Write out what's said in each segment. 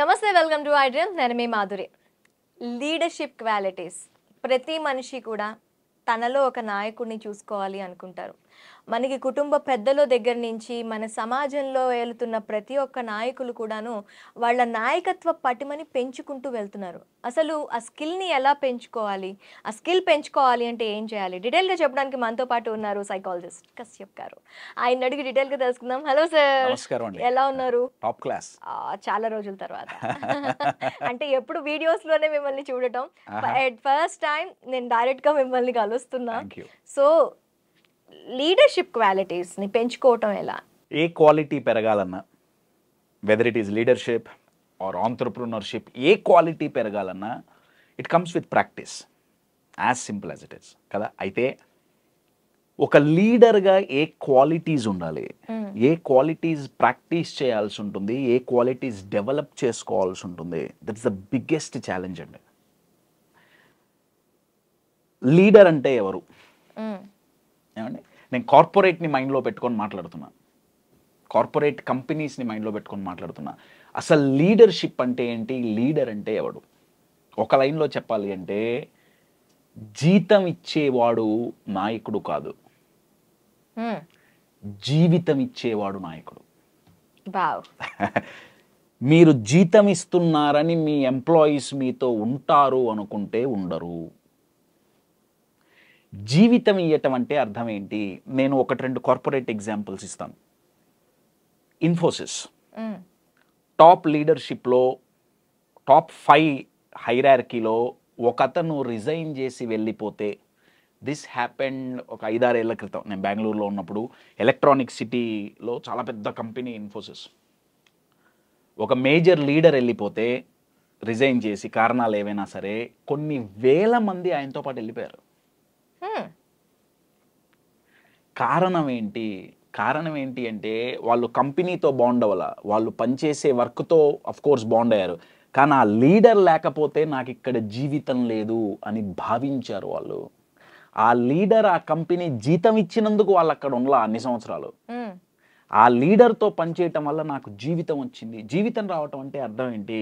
నమస్తే welcome to ideal నేను మీ Madhuri leadership qualities ప్రతి మనిషి కూడా తనలో ఒక నాయకుడిని చూసుకోవాలి అనుకుంటారు మనకి కుటుంబ పెద్దల దగ్గర నుంచి మన సమాజంలో వెళుతున్న ప్రతి ఒక్క నాయకులు కూడాను వాళ్ళ నాయకత్వ పటిమని పెంచుకుంటూ వెళ్తున్నారు అసలు ఆ స్కిల్ని ఎలా పెంచుకోవాలి ఆ స్కిల్ పెంచుకోవాలి అంటే ఏం చేయాలి డీటెయిల్గా చెప్పడానికి మనతో పాటు ఉన్నారు సైకాలజిస్ట్ కశ్యప్ గారు ఆయన అడిగి డీటెయిల్గా తెలుసుకుందాం హలో సార్ ఎలా ఉన్నారు టాప్ క్లాస్ చాలా రోజుల తర్వాత అంటే ఎప్పుడు వీడియోస్లోనే మిమ్మల్ని చూడటం ఎట్ ఫస్ట్ టైం నేను డైరెక్ట్గా మిమ్మల్ని కలుస్తున్నా సో లీడర్షిప్ క్వాలిటీస్ని పెంచుకోవటం ఎలా ఏ క్వాలిటీ పెరగాలన్నా whether it is leadership or entrepreneurship ఏ క్వాలిటీ పెరగాలన్నా it comes with practice as simple as it is కదా అయితే ఒక లీడర్గా ఏ క్వాలిటీస్ ఉండాలి hmm. ఏ క్వాలిటీస్ ప్రాక్టీస్ చేయాల్సి ఉంటుంది ఏ క్వాలిటీస్ డెవలప్ చేసుకోవాల్సి ఉంటుంది that is the biggest challenge అండి లీడర్ అంటే ఎవరు hmm. ఏమండి నేను కార్పొరేట్ని మైండ్లో పెట్టుకొని మాట్లాడుతున్నా కార్పొరేట్ కంపెనీస్ని మైండ్లో పెట్టుకొని మాట్లాడుతున్నా అసలు లీడర్షిప్ అంటే ఏంటి లీడర్ అంటే ఎవడు ఒక లైన్లో చెప్పాలి అంటే జీతం ఇచ్చేవాడు నాయకుడు కాదు జీవితం ఇచ్చేవాడు నాయకుడు మీరు జీతం ఇస్తున్నారని మీ ఎంప్లాయీస్ మీతో ఉంటారు అనుకుంటే ఉండరు జీవితం ఇవ్వటం అంటే అర్థం ఏంటి నేను ఒకటి రెండు కార్పొరేట్ ఎగ్జాంపుల్స్ ఇస్తాను ఇన్ఫోసిస్ టాప్ లీడర్షిప్లో టాప్ ఫైవ్ హైరార్కీలో ఒక అతను రిజైన్ చేసి వెళ్ళిపోతే దిస్ హ్యాపెండ్ ఒక ఐదారేళ్ల క్రితం నేను బెంగళూరులో ఉన్నప్పుడు ఎలక్ట్రానిక్ సిటీలో చాలా పెద్ద కంపెనీ ఇన్ఫోసిస్ ఒక మేజర్ లీడర్ వెళ్ళిపోతే రిజైన్ చేసి కారణాలు ఏవైనా సరే కొన్ని వేల మంది ఆయనతో పాటు వెళ్ళిపోయారు Hmm. కారణం ఏంటి కారణం ఏంటి అంటే వాళ్ళు కంపెనీతో బాండ్ అవ్వాల వాళ్ళు పనిచేసే వర్క్తో కోర్స్ బాండ్ అయ్యారు కానీ ఆ లీడర్ లేకపోతే నాకు ఇక్కడ జీవితం లేదు అని భావించారు వాళ్ళు ఆ లీడర్ ఆ కంపెనీ జీతం ఇచ్చినందుకు వాళ్ళు అక్కడ ఉండాల అన్ని సంవత్సరాలు hmm. ఆ లీడర్తో పనిచేయటం వల్ల నాకు జీవితం వచ్చింది జీవితం రావటం అంటే అర్థం ఏంటి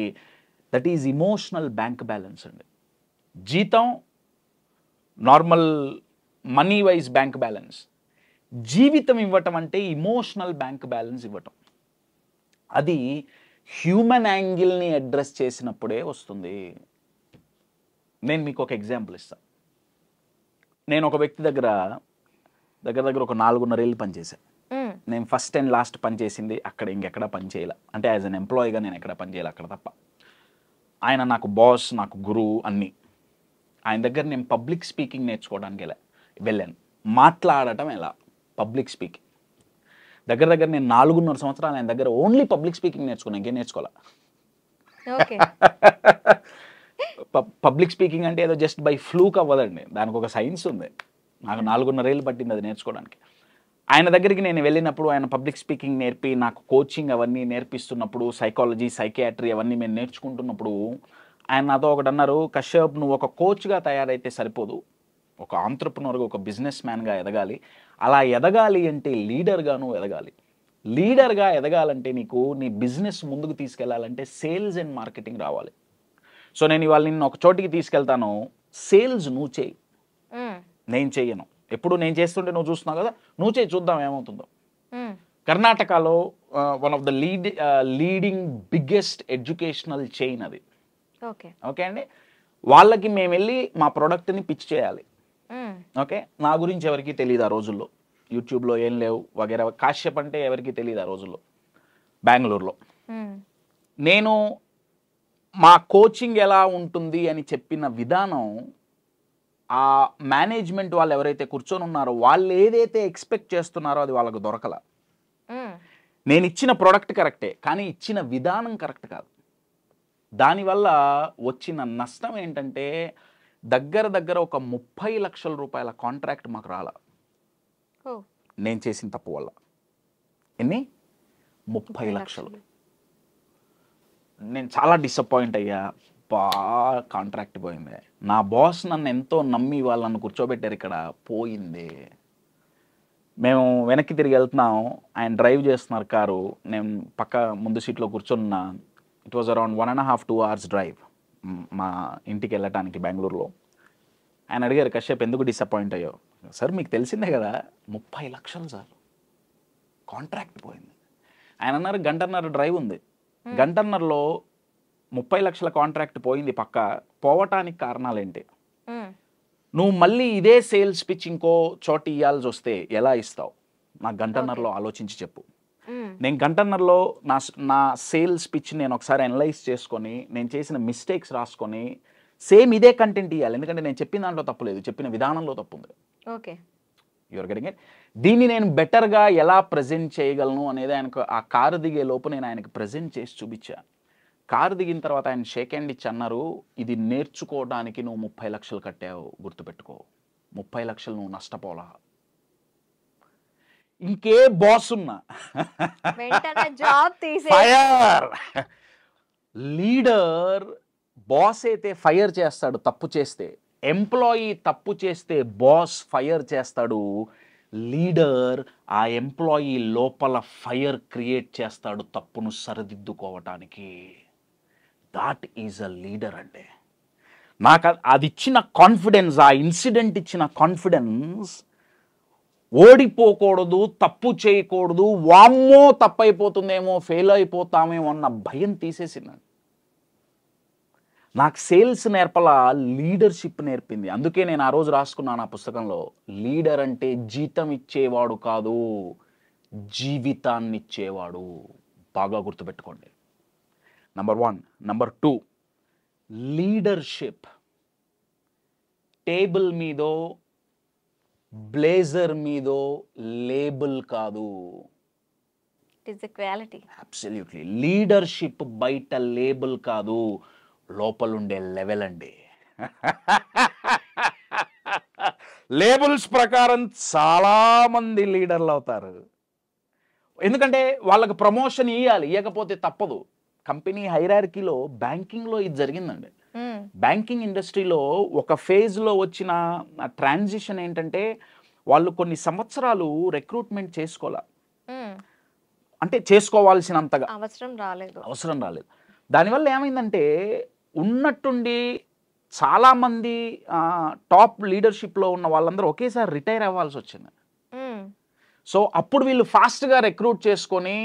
that is emotional bank balance అండి జీతం normal money wise bank balance జీవితం ఇవ్వటం అంటే ఇమోషనల్ బ్యాంక్ బ్యాలెన్స్ ఇవ్వటం అది హ్యూమన్ యాంగిల్ని అడ్రస్ చేసినప్పుడే వస్తుంది నేను మీకు ఒక ఎగ్జాంపుల్ ఇస్తాను నేను ఒక వ్యక్తి దగ్గర దగ్గర దగ్గర ఒక నాలుగున్నరేళ్ళు పనిచేశాను నేను ఫస్ట్ అండ్ లాస్ట్ పనిచేసింది అక్కడ ఇంకెక్కడ పనిచేయాల అంటే యాజ్ అన్ ఎంప్లాయీగా నేను ఎక్కడ పనిచేయాలి అక్కడ తప్ప ఆయన నాకు బాస్ నాకు గురువు అన్నీ ఆయన దగ్గర నేను పబ్లిక్ స్పీకింగ్ నేర్చుకోవడానికి వెళ్ళా వెళ్ళాను మాట్లాడటం ఎలా పబ్లిక్ స్పీకింగ్ దగ్గర దగ్గర నేను నాలుగున్నర సంవత్సరాలు ఆయన దగ్గర ఓన్లీ పబ్లిక్ స్పీకింగ్ నేర్చుకున్నాను ఇంకేం నేర్చుకోవాలా పబ్లిక్ స్పీకింగ్ అంటే ఏదో జస్ట్ బై ఫ్లూక్ అవ్వదండి దానికి ఒక సైన్స్ ఉంది నాకు నాలుగున్నరేళ్ళు పట్టింది అది నేర్చుకోవడానికి ఆయన దగ్గరికి నేను వెళ్ళినప్పుడు ఆయన పబ్లిక్ స్పీకింగ్ నేర్పి నాకు కోచింగ్ అవన్నీ నేర్పిస్తున్నప్పుడు సైకాలజీ సైకియాట్రీ అవన్నీ మేము నేర్చుకుంటున్నప్పుడు ఆయన నాతో ఒకటి అన్నారు కశ్యప్ నువ్వు ఒక కోచ్గా తయారైతే సరిపోదు ఒక ఆంటర్ప్రినర్గా ఒక బిజినెస్ మ్యాన్గా ఎదగాలి అలా ఎదగాలి అంటే లీడర్గాను ఎదగాలి లీడర్గా ఎదగాలంటే నీకు నీ బిజినెస్ ముందుకు తీసుకెళ్లాలంటే సేల్స్ అండ్ మార్కెటింగ్ రావాలి సో నేను ఇవాళ నిన్ను ఒక చోటికి తీసుకెళ్తాను సేల్స్ నువ్వు చేయి నేను చేయను ఎప్పుడు నేను చేస్తుంటే నువ్వు చూస్తున్నావు కదా నువ్వు చేయి చూద్దాం ఏమవుతుందో కర్ణాటకలో one of the lead leading biggest educational chain అది ఓకే అండి వాళ్ళకి మేము వెళ్ళి మా ప్రోడక్ట్ని పిచ్ చేయాలి ఓకే నా గురించి ఎవరికి తెలియదు ఆ రోజుల్లో యూట్యూబ్లో ఏం లేవు వగేర కాశ్యప్ అంటే ఎవరికి తెలియదు ఆ రోజుల్లో బెంగళూరులో నేను మా కోచింగ్ ఎలా ఉంటుంది అని చెప్పిన విధానం ఆ మేనేజ్మెంట్ వాళ్ళు ఎవరైతే కూర్చొని ఉన్నారో వాళ్ళు ఏదైతే ఎక్స్పెక్ట్ చేస్తున్నారో అది వాళ్ళకు దొరకల నేను ఇచ్చిన ప్రోడక్ట్ కరెక్టే కానీ ఇచ్చిన విధానం కరెక్ట్ కాదు దానివల్ల వచ్చిన నష్టం ఏంటంటే దగ్గర దగ్గర ఒక ముప్పై లక్షల రూపాయల కాంట్రాక్ట్ మాకు రాల నేను చేసిన తప్పు వల్ల ఎన్ని ముప్పై లక్షలు నేను చాలా డిసప్పాయింట్ అయ్యా బా కాంట్రాక్ట్ పోయింది నా బాస్ నన్ను ఎంతో నమ్మి నన్ను కూర్చోబెట్టారు ఇక్కడ పోయింది మేము వెనక్కి తిరిగి వెళ్తున్నాం ఆయన డ్రైవ్ చేస్తున్నారు కారు నేను పక్క ముందు సీట్లో కూర్చున్నా it was around one and half two hours drive మా ఇంటికి వెళ్ళటానికి బెంగళూరులో ఆయన అడిగారు కశ్యప్ ఎందుకు డిసప్పాయింట్ అయ్యావు సార్ మీకు తెలిసిందే కదా ముప్పై లక్షలు సార్ కాంట్రాక్ట్ పోయింది ఆయన అన్నారు గంటన్నర డ్రైవ్ ఉంది గంటన్నరలో ముప్పై లక్షల కాంట్రాక్ట్ పోయింది పక్క పోవటానికి కారణాలు ఏంటి నువ్వు మళ్ళీ ఇదే సేల్స్ పిచ్ ఇంకో చోటు ఇవ్వాల్సి వస్తే ఎలా ఇస్తావు నాకు గంటన్నరలో ఆలోచించి చెప్పు నేను గంటన్నరలో నా నా సేల్స్ పిచ్చి నేను ఒకసారి అనలైజ్ చేసుకొని నేను చేసిన మిస్టేక్స్ రాసుకొని సేమ్ ఇదే కంటెంట్ ఇవ్వాలి ఎందుకంటే నేను చెప్పిన దాంట్లో తప్పు లేదు చెప్పిన విధానంలో తప్పు ఉంది ఓకే యువర్ గెటింగ్ ఇట్ దీన్ని నేను బెటర్గా ఎలా ప్రజెంట్ చేయగలను అనేది ఆయనకు ఆ కారు దిగే లోపు నేను ఆయనకు ప్రజెంట్ చేసి చూపించాను కారు దిగిన తర్వాత ఆయన షేక్ హ్యాండ్ ఇచ్చి అన్నారు ఇది నేర్చుకోవడానికి నువ్వు ముప్పై లక్షలు కట్టావు గుర్తుపెట్టుకో ముప్పై లక్షలు నువ్వు నష్టపోలా ఇంకే బాస్ ఉన్నా ఫైర్ లీడర్ బాస్ అయితే ఫైర్ చేస్తాడు తప్పు చేస్తే ఎంప్లాయీ తప్పు చేస్తే బాస్ ఫైర్ చేస్తాడు లీడర్ ఆ ఎంప్లాయీ లోపల ఫైర్ క్రియేట్ చేస్తాడు తప్పును సరిదిద్దుకోవటానికి దాట్ ఈజ్ అ లీడర్ అండి నాకు అది ఇచ్చిన కాన్ఫిడెన్స్ ఆ ఇన్సిడెంట్ ఇచ్చిన కాన్ఫిడెన్స్ ఓడిపోకూడదు తప్పు చేయకూడదు వామ్మో తప్పైపోతుందేమో ఫెయిల్ అయిపోతామేమో అన్న భయం తీసేసిందండి నాకు సేల్స్ నేర్పల లీడర్షిప్ నేర్పింది అందుకే నేను ఆ రోజు రాసుకున్నాను ఆ పుస్తకంలో లీడర్ అంటే జీతం ఇచ్చేవాడు కాదు జీవితాన్ని ఇచ్చేవాడు బాగా గుర్తుపెట్టుకోండి number one number two leadership table మీదో బ్లేజర్ మీదో లేబుల్ కాదు అబ్సల్యూట్లీ లీడర్షిప్ బయట లేబుల్ కాదు లోపలుండే లెవెల్ అండి లేబుల్స్ ప్రకారం చాలామంది లీడర్లు అవుతారు ఎందుకంటే వాళ్ళకి ప్రమోషన్ ఇవ్వాలి ఇవ్వకపోతే తప్పదు కంపెనీ హైరార్కీలో బ్యాంకింగ్లో ఇది జరిగిందండి బ్యాంకింగ్ hmm. ఇండస్ట్రీలో ఒక ఫేజ్లో వచ్చిన ట్రాన్సిషన్ ఏంటంటే వాళ్ళు కొన్ని సంవత్సరాలు రిక్రూట్మెంట్ చేసుకోవాలి hmm. అంటే చేసుకోవాల్సినంతగా అవసరం రాలేదు అవసరం రాలేదు దానివల్ల ఏమైందంటే ఉన్నట్టుండి చాలామంది టాప్ లీడర్షిప్లో ఉన్న వాళ్ళందరూ ఒకేసారి రిటైర్ అవ్వాల్సి వచ్చింది hmm. సో అప్పుడు వీళ్ళు ఫాస్ట్గా రిక్రూట్ చేసుకొని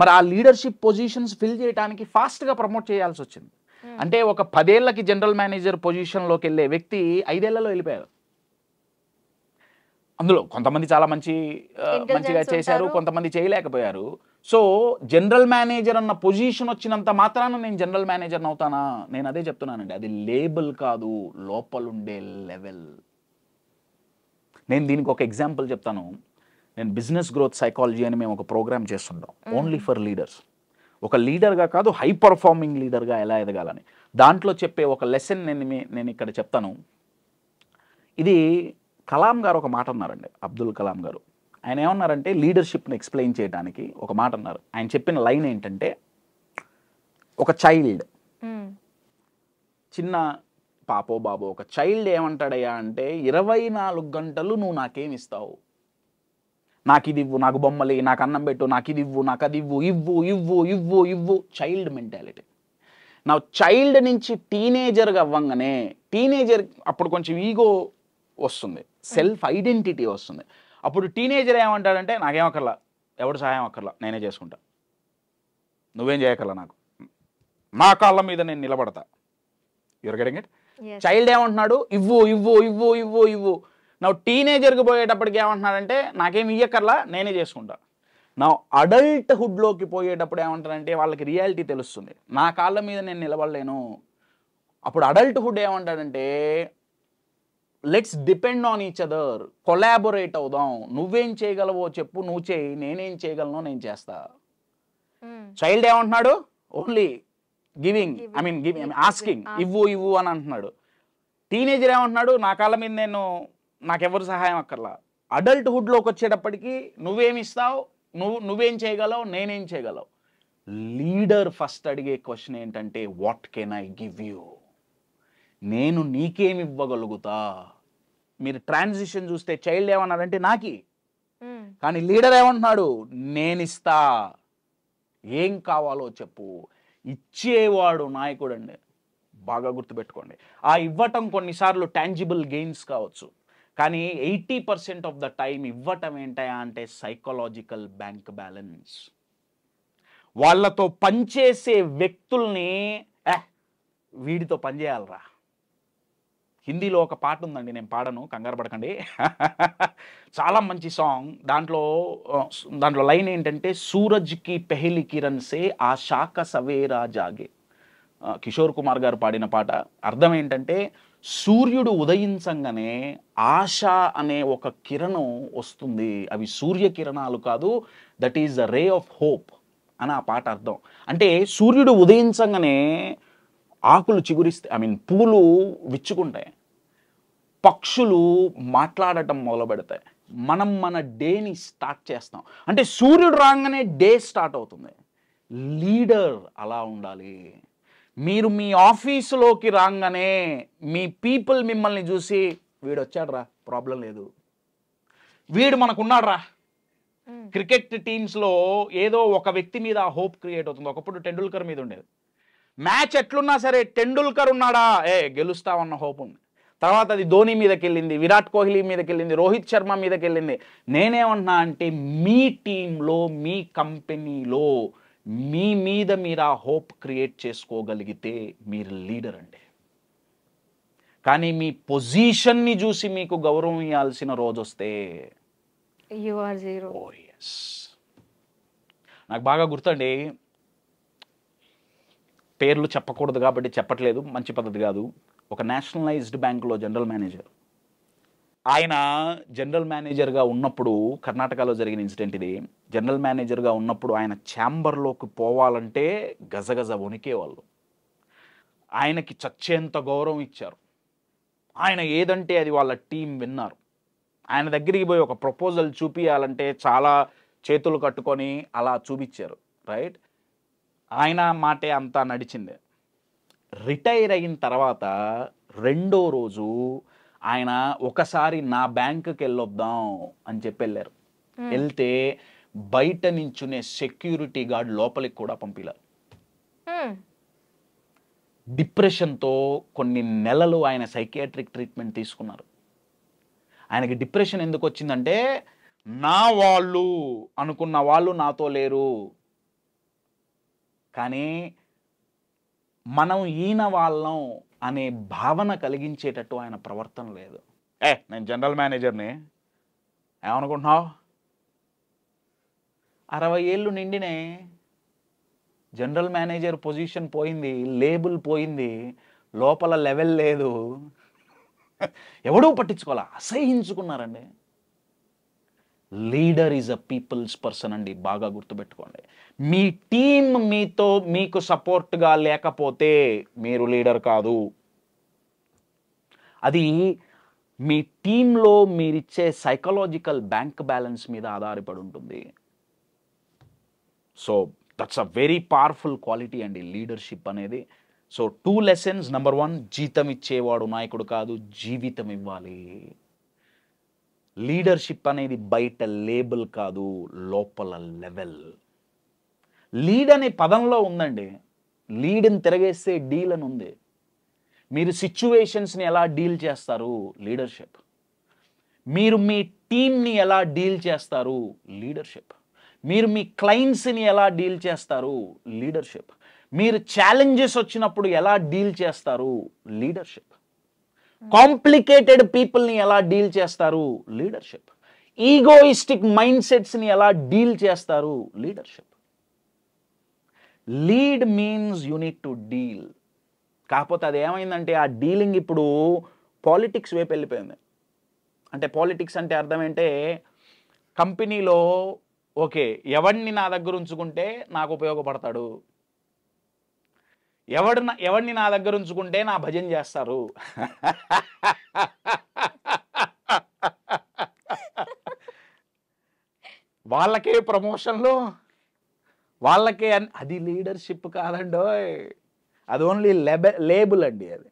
మరి ఆ లీడర్షిప్ పొజిషన్స్ ఫిల్ చేయడానికి ఫాస్ట్గా ప్రమోట్ చేయాల్సి వచ్చింది Hmm. అంటే ఒక పదేళ్లకి జనరల్ మేనేజర్ పొజిషన్లోకి వెళ్ళే వ్యక్తి ఐదేళ్లలో వెళ్ళిపోయారు అందులో కొంతమంది చాలా మంచి మంచిగా చేశారు కొంతమంది చేయలేకపోయారు సో జనరల్ మేనేజర్ అన్న పొజిషన్ వచ్చినంత మాత్రాన నేను జనరల్ మేనేజర్ని అవుతానా నేను అదే చెప్తున్నానండి అది లేబుల్ కాదు లోపలుండే లెవెల్ నేను దీనికి ఒక ఎగ్జాంపుల్ చెప్తాను నేను బిజినెస్ గ్రోత్ సైకాలజీ అని మేము ఒక ప్రోగ్రామ్ చేస్తుంటాం ఓన్లీ ఫర్ లీడర్స్ ఒక లీడర్గా కాదు హై పర్ఫార్మింగ్ లీడర్గా ఎలా ఎదగాలని దాంట్లో చెప్పే ఒక లెసన్ నేను నేను ఇక్కడ చెప్తాను ఇది కలాం గారు ఒక మాట అన్నారండి అబ్దుల్ కలాం గారు ఆయన ఏమన్నారంటే లీడర్షిప్ని ఎక్స్ప్లెయిన్ చేయడానికి ఒక మాట అన్నారు ఆయన చెప్పిన లైన్ ఏంటంటే ఒక చైల్డ్ చిన్న పాపో బాబో ఒక చైల్డ్ ఏమంటాడయ్యా అంటే ఇరవై నాలుగు గంటలు నువ్వు నాకేమిస్తావు నాకు ఇది ఇవ్వు నాకు బొమ్మలి నాకు అన్నం పెట్టు నాకు ఇది ఇవ్వు నాకు అది ఇవ్వు ఇవ్వు ఇవ్వు ఇవ్వు ఇవ్వు చైల్డ్ మెంటాలిటీ నా చైల్డ్ నుంచి టీనేజర్గా అవ్వంగానే టీనేజర్ అప్పుడు కొంచెం ఈగో వస్తుంది సెల్ఫ్ ఐడెంటిటీ వస్తుంది అప్పుడు టీనేజర్ ఏమంటాడంటే నాకేం అక్కర్లా ఎవడు సహాయం అక్కర్లా నేనే చేసుకుంటా నువ్వేం చేయక్కర్లా నాకు నా కాళ్ళ మీద నేను నిలబడతా యువర్ గడింగ్ ఇట్ చైల్డ్ ఏమంటున్నాడు ఇవ్వు ఇవ్వు ఇవ్వు ఇవ్వు ఇవ్వు నా టీనేజర్కి పోయేటప్పటికి ఏమంటున్నాడంటే నాకేం ఇయ్యక్కర్లా నేనే చేసుకుంటాను నా అడల్ట్హుడ్లోకి పోయేటప్పుడు ఏమంటారంటే వాళ్ళకి రియాలిటీ తెలుస్తుంది నా కాళ్ళ మీద నేను నిలబడలేను అప్పుడు అడల్ట్హుడ్ ఏమంటాడంటే let's depend on each other collaborate అవుదాం నువ్వేం చేయగలవో చెప్పు నువ్వు చేయి నేనేం చేయగలను నేను చేస్తా చైల్డ్ hmm. ఏమంటున్నాడు only giving I mean giving asking ఇవ్వు ఇవ్వు అని అంటున్నాడు టీనేజర్ ఏమంటున్నాడు నా కాళ్ళ మీద నేను నాకెవరు సహాయం అక్కర్లా అడల్ట్హుడ్లోకి వచ్చేటప్పటికి నువ్వేమిస్తావు నువ్వు నువ్వేం చేయగలవు నేనేం చేయగలవు లీడర్ ఫస్ట్ అడిగే క్వశ్చన్ ఏంటంటే what can I give you నేను నీకేమి ఇవ్వగలుగుతా మీరు ట్రాన్సిషన్ చూస్తే చైల్డ్ ఏమన్నారంటే నాకి కానీ లీడర్ ఏమంటున్నాడు నేనిస్తా ఏం కావాలో చెప్పు ఇచ్చేవాడు నాయకుడు అండి బాగా గుర్తుపెట్టుకోండి ఆ ఇవ్వటం కొన్నిసార్లు టాంజిబుల్ గెయిన్స్ కావచ్చు కానీ eighty percent of the time ఇవ్వటం ఏంటా అంటే సైకలాజికల్ బ్యాంక్ బ్యాలెన్స్ వాళ్ళతో పనిచేసే వ్యక్తుల్ని వీడితో పనిచేయాలరా హిందీలో ఒక పాట ఉందండి నేను పాడను కంగారు పడకండి చాలా మంచి సాంగ్ దాంట్లో దాంట్లో లైన్ ఏంటంటే సూరజ్కి పెహిలి కిరణ్ సే ఆ శాఖ సవేరా జాగే కిషోర్ కుమార్ గారు పాడిన పాట అర్థం ఏంటంటే సూర్యుడు ఉదయించంగానే ఆశ అనే ఒక కిరణం వస్తుంది అవి సూర్యకిరణాలు కాదు that is the ray of hope అని ఆ పాట అర్థం అంటే సూర్యుడు ఉదయించంగానే ఆకులు చిగురిస్తే ఐ మీన్ పూలు విచ్చుకుంటాయి పక్షులు మాట్లాడటం మొదలు పెడతాయి మనం మన డేని స్టార్ట్ చేస్తాం అంటే సూర్యుడు రాగానే డే స్టార్ట్ అవుతుంది లీడర్ అలా ఉండాలి మీరు మీ ఆఫీసులోకి రాగానే మీ పీపుల్ మిమ్మల్ని చూసి వీడు వచ్చాడరా ప్రాబ్లం లేదు వీడు మనకున్నాడరా క్రికెట్ టీమ్స్లో ఏదో ఒక వ్యక్తి మీద హోప్ క్రియేట్ అవుతుంది ఒకప్పుడు టెండూల్కర్ మీద ఉండేది మ్యాచ్ ఎట్లున్నా సరే టెండూల్కర్ ఉన్నాడా ఏ గెలుస్తామన్న హోప్ ఉంది తర్వాత అది ధోని మీదకి వెళ్ళింది విరాట్ కోహ్లీ మీదకి వెళ్ళింది రోహిత్ శర్మ మీదకి వెళ్ళింది నేనేమంటున్నా అంటే మీ టీంలో మీ కంపెనీలో మీ మీద మీరు ఆ హోప్ క్రియేట్ చేసుకోగలిగితే మీరు లీడర్ అండి కానీ మీ పొజిషన్ని చూసి మీకు గౌరవం ఇవ్వాల్సిన రోజు వస్తే oh, నాకు బాగా గుర్తండి పేర్లు చెప్పకూడదు కాబట్టి చెప్పట్లేదు మంచి పద్ధతి కాదు ఒక నేషనలైజ్డ్ బ్యాంకులో జనరల్ మేనేజర్ ఆయన జనరల్ మేనేజర్గా ఉన్నప్పుడు కర్ణాటకలో జరిగిన ఇన్సిడెంట్ ఇది జనరల్ మేనేజర్గా ఉన్నప్పుడు ఆయన ఛాంబర్లోకి పోవాలంటే గజగజ వణికేవాళ్ళు ఆయనకి చచ్చేంత గౌరవం ఇచ్చారు ఆయన ఏదంటే అది వాళ్ళ టీం విన్నారు ఆయన దగ్గరికి పోయి ఒక ప్రపోజల్ చూపించాలంటే చాలా చేతులు కట్టుకొని అలా చూపించారు రైట్ ఆయన మాటే అంతా నడిచింది రిటైర్ అయిన తర్వాత రెండో రోజు ఆయన ఒకసారి నా బ్యాంకుకి వెళ్ళొద్దాం అని చెప్పి వెళ్ళారు వెళ్తే బయట నించునే సెక్యూరిటీ గార్డ్ లోపలికి కూడా పంపిలారు డిప్రెషన్తో కొన్ని నెలలు ఆయన సైకియాట్రిక్ ట్రీట్మెంట్ తీసుకున్నారు ఆయనకి డిప్రెషన్ ఎందుకు వచ్చిందంటే నా వాళ్ళు అనుకున్న వాళ్ళు నాతో లేరు కానీ మనం ఈయన వాళ్ళం అనే భావన కలిగించేటట్టు ఆయన ప్రవర్తన లేదు ఏ నేను జనరల్ మేనేజర్ని ఏమనుకుంటున్నావు అరవై ఏళ్ళు నిండినే జనరల్ మేనేజర్ పొజిషన్ పోయింది లేబుల్ పోయింది లోపల లెవెల్ లేదు ఎవడూ పట్టించుకోవాలా అసహించుకున్నారండి leader is a people's person అండి బాగా గుర్తుపెట్టుకోండి మీ టీం మీతో మీకు సపోర్ట్గా లేకపోతే మీరు లీడర్ కాదు అది మీ టీంలో మీరిచ్చే సైకలాజికల్ బ్యాంక్ బ్యాలెన్స్ మీద ఆధారపడి ఉంటుంది so that's a very powerful quality అండి లీడర్షిప్ అనేది so two lessons number one జీతం ఇచ్చేవాడు నాయకుడు కాదు జీవితం ఇవ్వాలి లీడర్షిప్ అనేది బయట లేబుల్ కాదు లోపల లెవెల్ లీడ్ అనే పదంలో ఉందండి లీడ్ని తిరగేస్తే డీల్ అని ఉంది మీరు సిచ్యువేషన్స్ని ఎలా డీల్ చేస్తారు లీడర్షిప్ మీరు మీ టీమ్ని ఎలా డీల్ చేస్తారు లీడర్షిప్ మీరు మీ క్లయింట్స్ని ఎలా డీల్ చేస్తారు లీడర్షిప్ మీరు ఛాలెంజెస్ వచ్చినప్పుడు ఎలా డీల్ చేస్తారు లీడర్షిప్ కాంప్లికేటెడ్ పీపుల్ని ఎలా డీల్ చేస్తారు లీడర్షిప్ ఈగోయిస్టిక్ మైండ్ సెట్స్ని ఎలా డీల్ చేస్తారు leadership lead means unit to deal కాకపోతే అది ఏమైందంటే ఆ డీలింగ్ ఇప్పుడు పాలిటిక్స్ వైపు వెళ్ళిపోయింది అంటే పాలిటిక్స్ అంటే అర్థం ఏంటే కంపెనీలో ఓకే ఎవడిని నా దగ్గర ఉంచుకుంటే నాకు ఉపయోగపడతాడు ఎవడు ఎవడిని నా దగ్గర ఉంచుకుంటే నా భజన చేస్తారు వాళ్ళకే ప్రమోషన్లు వాళ్ళకే అది లీడర్షిప్ కాదండో అది ఓన్లీ లెబె లేబుల్ అండి అది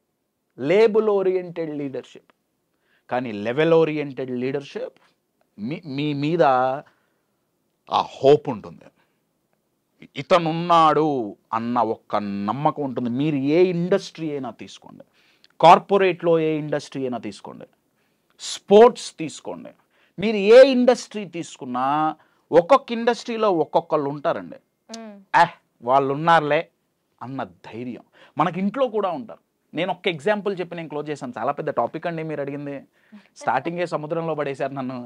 లేబుల్ ఓరియంటెడ్ లీడర్షిప్ కానీ లెవెల్ ఓరియంటెడ్ లీడర్షిప్ మీ మీద ఆ హోప్ ఉంటుంది ఇతనున్నాడు అన్న ఒక్క నమ్మకం ఉంటుంది మీరు ఏ ఇండస్ట్రీ అయినా తీసుకోండి కార్పొరేట్లో ఏ ఇండస్ట్రీ అయినా తీసుకోండి స్పోర్ట్స్ తీసుకోండి మీరు ఏ ఇండస్ట్రీ తీసుకున్నా ఒక్కొక్క ఇండస్ట్రీలో ఒక్కొక్కళ్ళు ఉంటారండి ఆహ్ వాళ్ళు ఉన్నారులే అన్న ధైర్యం మనకి ఇంట్లో కూడా ఉంటారు నేను ఒక్క ఎగ్జాంపుల్ చెప్పి నేను క్లోజ్ చేశాను చాలా పెద్ద టాపిక్ అండి మీరు అడిగింది స్టార్టింగే సముద్రంలో పడేశారు నన్ను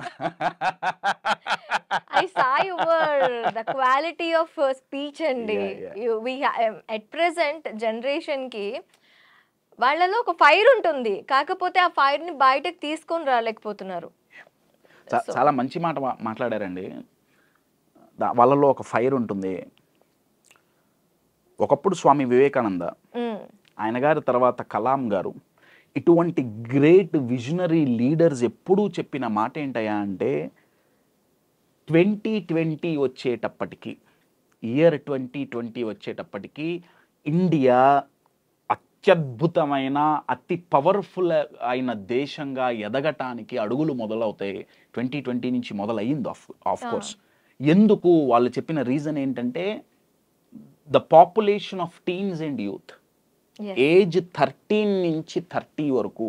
I saw your the quality of speech అండి వీ ఎట్ ప్రెసెంట్ జనరేషన్కి వాళ్ళలో ఒక ఫైర్ ఉంటుంది కాకపోతే ఆ ఫైర్ని బయటకు తీసుకొని రాలేకపోతున్నారు చాలా మంచి మాట మాట్లాడారండి వాళ్ళలో ఒక ఫైర్ ఉంటుంది ఒకప్పుడు స్వామి వివేకానంద ఆయన గారి తర్వాత కలాం గారు ఇటువంటి గ్రేట్ విజనరీ లీడర్స్ ఎప్పుడూ చెప్పిన మాట ఏంటయ్యా అంటే ట్వంటీ ట్వంటీ వచ్చేటప్పటికి ఇయర్ ట్వంటీ ట్వంటీ వచ్చేటప్పటికి ఇండియా అత్యద్భుతమైన అతి పవర్ఫుల్ అయిన దేశంగా ఎదగటానికి అడుగులు మొదలవుతాయి ట్వంటీ ట్వంటీ నుంచి మొదలయ్యింది ఆఫ్ ఆఫ్ కోర్స్ ఎందుకు వాళ్ళు చెప్పిన రీజన్ ఏంటంటే the population of teens and youth age thirteen నుంచి థర్టీ వరకు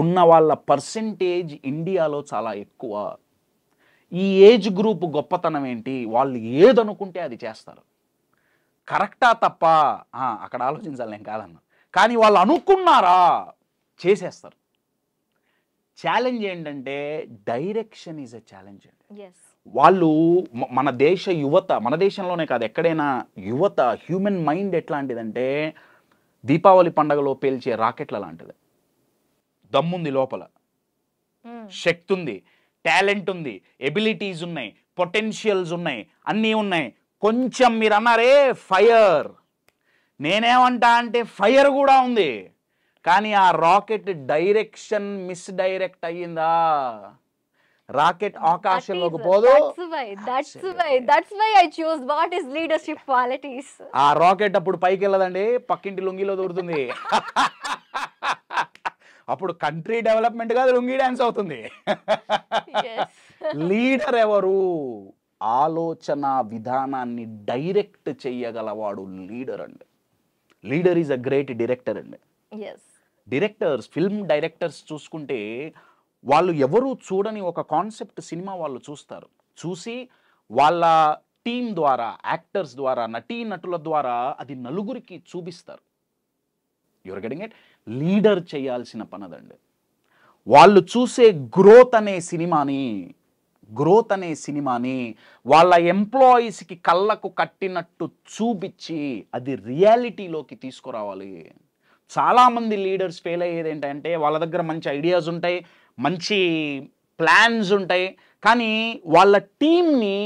ఉన్న వాళ్ళ పర్సెంటేజ్ ఇండియాలో చాలా ఎక్కువ ఈ ఏజ్ గ్రూప్ గొప్పతనం ఏంటి వాళ్ళు ఏదనుకుంటే అది చేస్తారు కరెక్టా తప్ప అక్కడ ఆలోచించాలి నేను కాదన్న కానీ వాళ్ళు అనుకున్నారా చేసేస్తారు ఛాలెంజ్ ఏంటంటే డైరెక్షన్ ఈజ్ అ ఛాలెంజ్ అండి వాళ్ళు మన దేశ యువత మన దేశంలోనే కాదు ఎక్కడైనా యువత హ్యూమన్ మైండ్ ఎట్లాంటిదంటే దీపావళి పండగలో పేల్చే రాకెట్ల లాంటిది దమ్ముంది లోపల hmm. శక్తి ఉంది టాలెంట్ ఉంది ఎబిలిటీస్ ఉన్నాయి పొటెన్షియల్స్ ఉన్నాయి అన్నీ ఉన్నాయి కొంచెం మీరు అన్నారే ఫైర్ నేనేమంటా అంటే ఫైర్ కూడా ఉంది కానీ ఆ రాకెట్ డైరెక్షన్ మిస్ డైరెక్ట్ అయ్యిందా రాకెట్ ఆకాశంలోకి పోదు ఆ రాకెట్ అప్పుడు పైకి వెళ్ళదండి పక్కింటి లొంగిలో దొరుకుతుంది అప్పుడు కంట్రీ డెవలప్మెంట్ కాదు లుంగి డ్యాన్స్ అవుతుంది లీడర్ ఎవరు ఆలోచన విధానాన్ని డైరెక్ట్ చేయగలవాడు లీడర్ అండి leader is a great director అండి డైరెక్టర్స్ ఫిల్మ్ డైరెక్టర్స్ చూసుకుంటే వాళ్ళు ఎవరు చూడని ఒక కాన్సెప్ట్ సినిమా వాళ్ళు చూస్తారు చూసి వాళ్ళ టీం ద్వారా యాక్టర్స్ ద్వారా నటీ నటుల ద్వారా అది నలుగురికి చూపిస్తారు యువర్ గెటింగ్ ఇట్ లీడర్ చేయాల్సిన పనదండి వాళ్ళు చూసే గ్రోత్ అనే సినిమాని గ్రోత్ అనే సినిమాని వాళ్ళ ఎంప్లాయీస్కి కళ్ళకు కట్టినట్టు చూపించి అది రియాలిటీలోకి తీసుకురావాలి చాలామంది లీడర్స్ ఫెయిల్ అయ్యేది ఏంటంటే వాళ్ళ దగ్గర మంచి ఐడియాస్ ఉంటాయి మంచి ప్లాన్స్ ఉంటాయి కానీ వాళ్ళ టీంని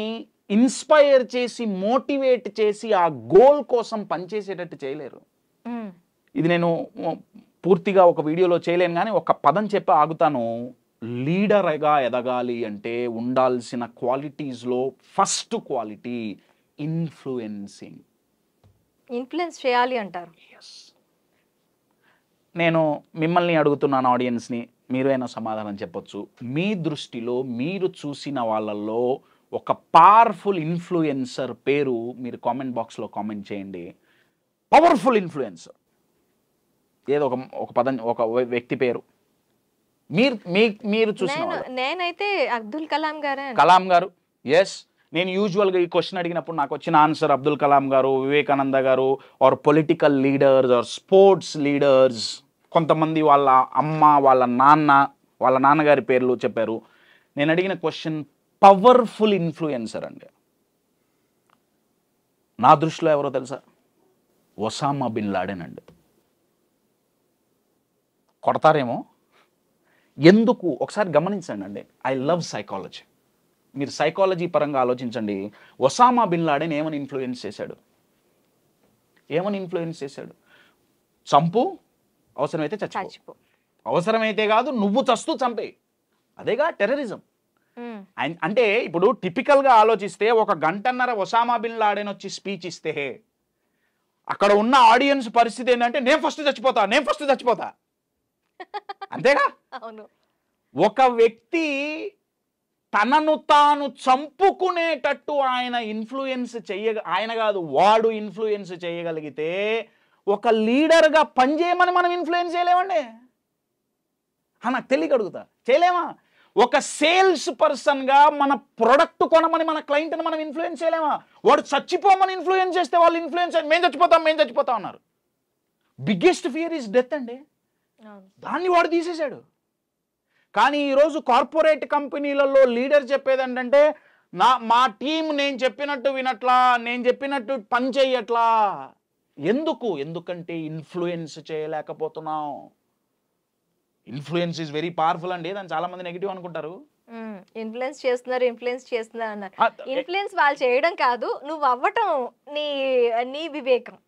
ఇన్స్పైర్ చేసి మోటివేట్ చేసి ఆ గోల్ కోసం పనిచేసేటట్టు చేయలేరు ఇది నేను పూర్తిగా ఒక వీడియోలో చేయలేను కానీ ఒక పదం చెప్పి ఆగుతాను లీడర్గా ఎదగాలి అంటే ఉండాల్సిన క్వాలిటీస్లో ఫస్ట్ క్వాలిటీ ఇన్ఫ్లుయెన్సింగ్ ఇన్ఫ్లుయెన్స్ చేయాలి అంటారు నేను మిమ్మల్ని అడుగుతున్నాను ఆడియన్స్ని అయినా సమాధానం చెప్పొచ్చు మీ దృష్టిలో మీరు చూసిన వాళ్ళల్లో ఒక పవర్ఫుల్ ఇన్ఫ్లుయెన్సర్ పేరు మీరు కామెంట్ బాక్స్లో కామెంట్ చేయండి పవర్ఫుల్ ఇన్ఫ్లుయెన్సర్ ఏదో ఒక పదం ఒక వ్యక్తి పేరు మీరు మీ మీరు చూసిన నేనైతే అబ్దుల్ కలాం గారు కలాం గారు ఎస్ నేను యూజువల్గా ఈ క్వశ్చన్ అడిగినప్పుడు నాకు వచ్చిన answer Abdul Kalam garu Vivekananda garu or political leaders or sports leaders కొంతమంది వాళ్ళ అమ్మ వాళ్ళ నాన్న వాళ్ళ నాన్నగారి పేర్లు చెప్పారు నేను అడిగిన క్వశ్చన్ పవర్ఫుల్ ఇన్ఫ్లుయెన్సర్ అండి నా దృష్టిలో ఎవరో తెలుసా ఒసామా బిన్ లాడెన్ అండి కొడతారేమో ఎందుకు ఒకసారి గమనించండి అండి ఐ లవ్ సైకాలజీ మీరు సైకాలజీ పరంగా ఆలోచించండి ఒసామా బిన్ లాడెన్ ఏమని ఇన్ఫ్లుయెన్స్ చేశాడు ఏమని ఇన్ఫ్లుయెన్స్ చేశాడు చంపు అవసరమైతే చచ్చిపో అవసరమైతే కాదు నువ్వు చస్తూ చంపే అదేగా టెర్రరిజం అంటే ఇప్పుడు టిపికల్గా ఆలోచిస్తే ఒక గంటన్నర ఒసామా బిన్ లాడెన్ వచ్చి స్పీచ్ ఇస్తే అక్కడ ఉన్న ఆడియన్స్ పరిస్థితి ఏంటంటే నేను ఫస్ట్ చచ్చిపోతా నేను ఫస్ట్ చచ్చిపోతా అంతేగా అవును ఒక వ్యక్తి తనను తాను చంపుకునేటట్టు ఆయన ఇన్ఫ్లుయెన్స్ చెయ్య ఆయన కాదు వాడు ఇన్ఫ్లుయెన్స్ చేయగలిగితే ఒక లీడర్గా పనిచేయమని మనం ఇన్ఫ్లుయెన్స్ చేయలేమండి నాకు తెలియక అడుగుతా చేయలేమా ఒక సేల్స్ పర్సన్గా మన ప్రొడక్ట్ కొనమని మన క్లయింట్ని మనం ఇన్ఫ్లుయెన్స్ చేయలేమా వాడు చచ్చిపోమని ఇన్ఫ్లుయెన్స్ చేస్తే వాళ్ళు ఇన్ఫ్లుయెన్స్ మేము చచ్చిపోతాం మేము చచ్చిపోతాం అన్నారు బిగ్గెస్ట్ ఫియర్ ఈస్ డెత్ అండి దాన్ని వాడు తీసేశాడు కానీ ఈరోజు కార్పొరేట్ కంపెనీలలో లీడర్ చెప్పేది ఏంటంటే నా మా టీం నేను చెప్పినట్టు వినట్లా నేను చెప్పినట్టు పని చెయ్యట్లా ఎందుకు ఎందుకంటే ఇన్ఫ్లుయెన్స్ చేయలేకపోతున్నాం ఇన్ఫ్లుయెన్స్ ఇస్ వెరీ పవర్ఫుల్ అండి దాన్ని చాలా మంది నెగిటివ్ అనుకుంటారు ఇన్ఫ్లుయెన్స్ చేస్తున్నారు ఇన్ఫ్లుయెన్స్ చేస్తున్నారు అన్నారు ఇన్ఫ్లుయెన్స్ వాళ్ళు చేయడం కాదు నువ్వు అవ్వటం నీ నీ వివేకం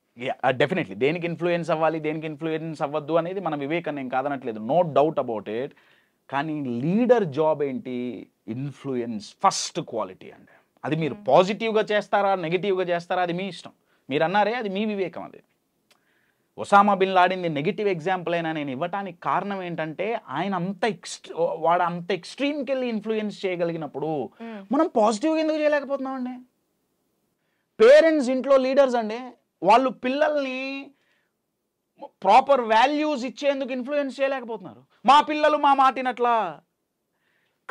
డెఫినెట్లీ uh, దేనికి ఇన్ఫ్లుయెన్స్ అవ్వాలి దేనికి ఇన్ఫ్లుయెన్స్ అవ్వద్దు అనేది మన వివేకం నేను కాదనట్లేదు నో డౌట్ అబౌట్ ఇట్ కానీ లీడర్ జాబ్ ఏంటి ఇన్ఫ్లుయెన్స్ ఫస్ట్ క్వాలిటీ అండి అది మీరు పాజిటివ్గా hmm. చేస్తారా నెగిటివ్గా చేస్తారా అది మీ ఇష్టం మీరు అన్నారే అది మీ వివేకం అది ఒసామా బిన్ లాడింది నెగిటివ్ ఎగ్జాంపుల్ అయినా నేను ఇవ్వటానికి కారణం ఏంటంటే ఆయన అంత ఎక్స్ట్రీ వాడు అంత ఎక్స్ట్రీమ్కి వెళ్ళి ఇన్ఫ్లుయెన్స్ చేయగలిగినప్పుడు hmm. మనం పాజిటివ్గా ఎందుకు చేయలేకపోతున్నామండి పేరెంట్స్ ఇంట్లో లీడర్స్ అండి వాళ్ళు పిల్లల్ని ప్రాపర్ వాల్యూస్ ఇచ్చేందుకు ఇన్ఫ్లుయెన్స్ చేయలేకపోతున్నారు మా పిల్లలు మా మాటినట్లా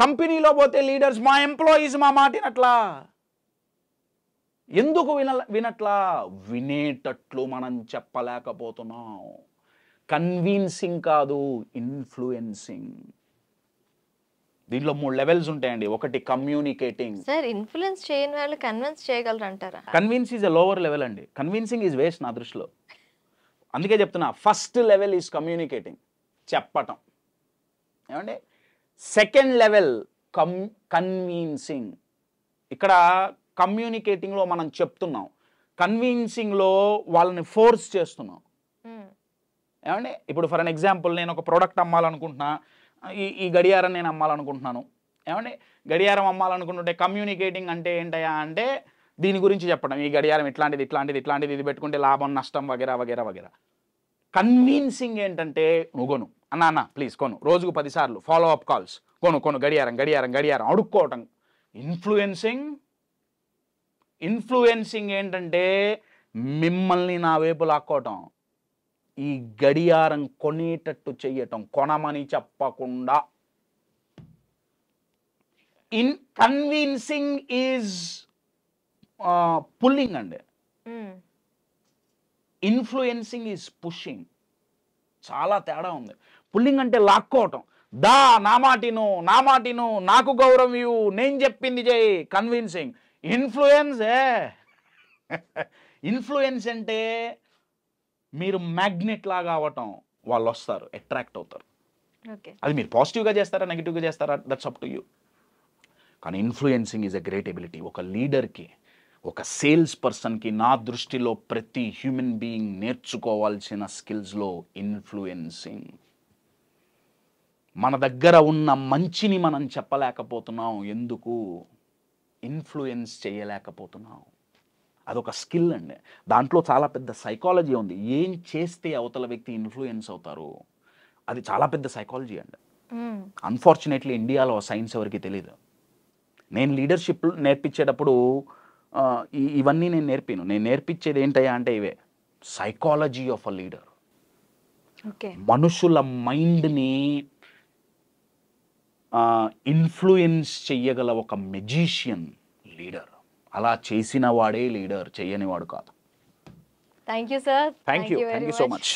కంపెనీలో పోతే లీడర్స్ మా ఎంప్లాయీస్ మా మాటినట్లా ఎందుకు విన వినట్లా వినేటట్లు మనం చెప్పలేకపోతున్నాం కన్విన్సింగ్ కాదు ఇన్ఫ్లుయెన్సింగ్ దీంట్లో మూడు లెవెల్స్ ఉంటాయండి ఒకటి కమ్యూనికేటింగ్ సార్ ఇన్ఫ్లుయెన్స్ చేయని వాళ్ళు కన్విన్స్ చేయగలరు అంటారా convince is a lower level అండి కన్విన్సింగ్ ఈజ్ వేస్ట్ నా దృష్టిలో అందుకే చెప్తున్నా ఫస్ట్ లెవెల్ ఈజ్ కమ్యూనికేటింగ్ చెప్పటం ఏమండి సెకండ్ లెవెల్ కమ్ కన్విన్సింగ్ ఇక్కడ కమ్యూనికేటింగ్లో మనం చెప్తున్నాం కన్విన్సింగ్లో వాళ్ళని ఫోర్స్ చేస్తున్నాం ఏమండి ఇప్పుడు ఫర్ అన్ ఎగ్జాంపుల్ నేను ఒక ప్రోడక్ట్ అమ్మాలనుకుంటున్నా ఈ ఈ గడియారం నేను అమ్మాలనుకుంటున్నాను ఏమండి గడియారం అమ్మాలనుకుంటుంటే కమ్యూనికేటింగ్ అంటే ఏంటయా అంటే దీని గురించి చెప్పడం ఈ గడియారం ఇట్లాంటిది ఇట్లాంటిది ఇట్లాంటిది ఇది పెట్టుకుంటే లాభం నష్టం వగేరా వగేరా వగేరా కన్విన్సింగ్ ఏంటంటే నువ్వు కొను అన్న అన్న ప్లీజ్ కొను రోజుకు పదిసార్లు ఫాలో అప్ కాల్స్ కొను కొను గడియారం గడియారం గడియారం అడుక్కోవటం ఇన్ఫ్లుయెన్సింగ్ ఇన్ఫ్లుయెన్సింగ్ ఏంటంటే మిమ్మల్ని నా వైపు లాక్కోవటం ఈ గడియారం కొనేటట్టు చేయటం కొనమని చెప్పకుండా ఇన్ కన్విన్సింగ్ ఈజ్ పుల్లింగ్ అండి ఇన్ఫ్లుయెన్సింగ్ ఈజ్ పుషింగ్ చాలా తేడా ఉంది పుల్లింగ్ అంటే లాక్కోవటం దా నా మాటిను నా మాటిను నాకు గౌరవం ఇవ్వు నేను చెప్పింది చేయి కన్విన్సింగ్ ఇన్ఫ్లుయెన్స్ ఇన్ఫ్లుయెన్స్ అంటే మీరు మ్యాగ్నెట్ లాగా అవటం వాళ్ళు వస్తారు అట్రాక్ట్ అవుతారు అది మీరు పాజిటివ్గా చేస్తారా నెగిటివ్గా చేస్తారా దట్స్ అప్ టు యూ కానీ influencing is a great ability ఒక లీడర్కి ఒక సేల్స్ పర్సన్కి నా దృష్టిలో ప్రతి హ్యూమన్ బీయింగ్ నేర్చుకోవాల్సిన స్కిల్స్లో ఇన్ఫ్లుయెన్సింగ్ మన దగ్గర ఉన్న మంచిని మనం చెప్పలేకపోతున్నాం ఎందుకు ఇన్ఫ్లుయెన్స్ చేయలేకపోతున్నాం అదొక స్కిల్ అండి దాంట్లో చాలా పెద్ద సైకాలజీ ఉంది ఏం చేస్తే అవతల వ్యక్తి ఇన్ఫ్లుయెన్స్ అవుతారు అది చాలా పెద్ద సైకాలజీ అండి అన్ఫార్చునేట్లీ ఇండియాలో సైన్స్ ఎవరికి తెలియదు నేను లీడర్షిప్ నేర్పించేటప్పుడు ఇవన్నీ నేను నేర్పిను నేను నేర్పించేది ఏంటయ్యా అంటే ఇవే సైకాలజీ ఆఫ్ అ లీడర్ మనుషుల మైండ్ని ఇన్ఫ్లుయెన్స్ చెయ్యగల ఒక మెజీషియన్ లీడర్ అలా చేసిన వాడే లీడర్ చేయనివాడు కాదు thank you sir thank you thank you so much